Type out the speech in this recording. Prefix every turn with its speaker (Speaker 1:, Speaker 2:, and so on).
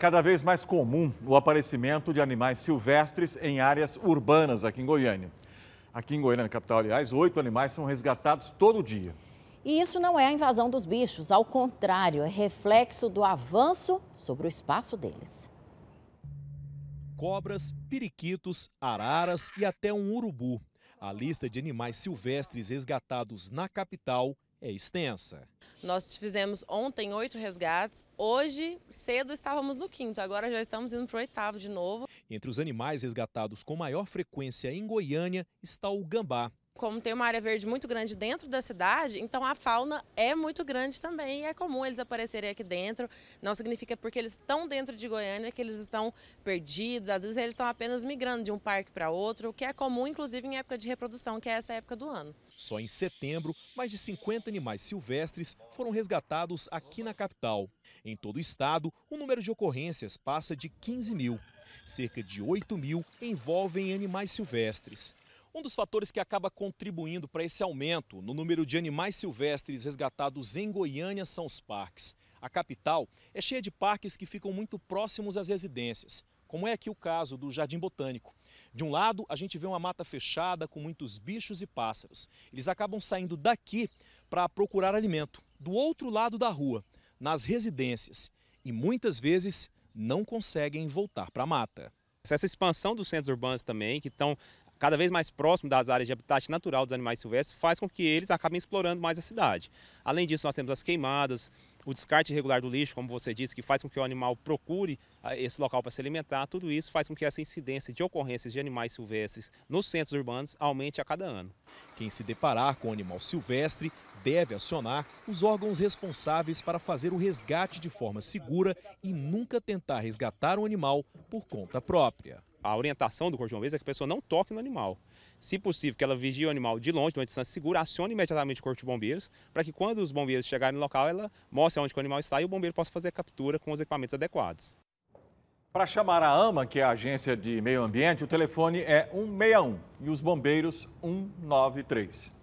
Speaker 1: cada vez mais comum o aparecimento de animais silvestres em áreas urbanas aqui em Goiânia. Aqui em Goiânia, capital, aliás, oito animais são resgatados todo dia.
Speaker 2: E isso não é a invasão dos bichos, ao contrário, é reflexo do avanço sobre o espaço deles. Cobras, periquitos, araras e até um urubu. A lista de animais silvestres resgatados na capital é extensa.
Speaker 3: Nós fizemos ontem oito resgates, hoje cedo estávamos no quinto, agora já estamos indo para o oitavo de novo.
Speaker 2: Entre os animais resgatados com maior frequência em Goiânia está o gambá,
Speaker 3: como tem uma área verde muito grande dentro da cidade, então a fauna é muito grande também e é comum eles aparecerem aqui dentro. Não significa porque eles estão dentro de Goiânia que eles estão perdidos, às vezes eles estão apenas migrando de um parque para outro, o que é comum inclusive em época de reprodução, que é essa época do ano.
Speaker 2: Só em setembro, mais de 50 animais silvestres foram resgatados aqui na capital. Em todo o estado, o número de ocorrências passa de 15 mil. Cerca de 8 mil envolvem animais silvestres. Um dos fatores que acaba contribuindo para esse aumento no número de animais silvestres resgatados em Goiânia são os parques. A capital é cheia de parques que ficam muito próximos às residências, como é aqui o caso do Jardim Botânico. De um lado, a gente vê uma mata fechada com muitos bichos e pássaros. Eles acabam saindo daqui para procurar alimento. Do outro lado da rua, nas residências. E muitas vezes não conseguem voltar para a mata. Essa expansão dos centros urbanos também, que estão
Speaker 4: cada vez mais próximo das áreas de habitat natural dos animais silvestres, faz com que eles acabem explorando mais a cidade. Além disso, nós temos as queimadas, o descarte irregular do lixo, como você disse, que faz com que o animal procure ah, esse local para se alimentar, tudo isso faz com que essa incidência de ocorrências de animais silvestres nos
Speaker 2: centros urbanos aumente a cada ano. Quem se deparar com o animal silvestre deve acionar os órgãos responsáveis para fazer o resgate de forma segura e nunca tentar resgatar o um animal por conta própria a orientação do corpo de bombeiros é que a pessoa não toque no animal.
Speaker 4: Se possível, que ela vigie o animal de longe, de uma distância segura, acione imediatamente o corpo de bombeiros, para que quando os bombeiros chegarem no local, ela mostre onde o animal está e o bombeiro possa fazer a captura com os equipamentos adequados.
Speaker 1: Para chamar a AMA, que é a Agência de Meio Ambiente, o telefone é 161 e os bombeiros 193.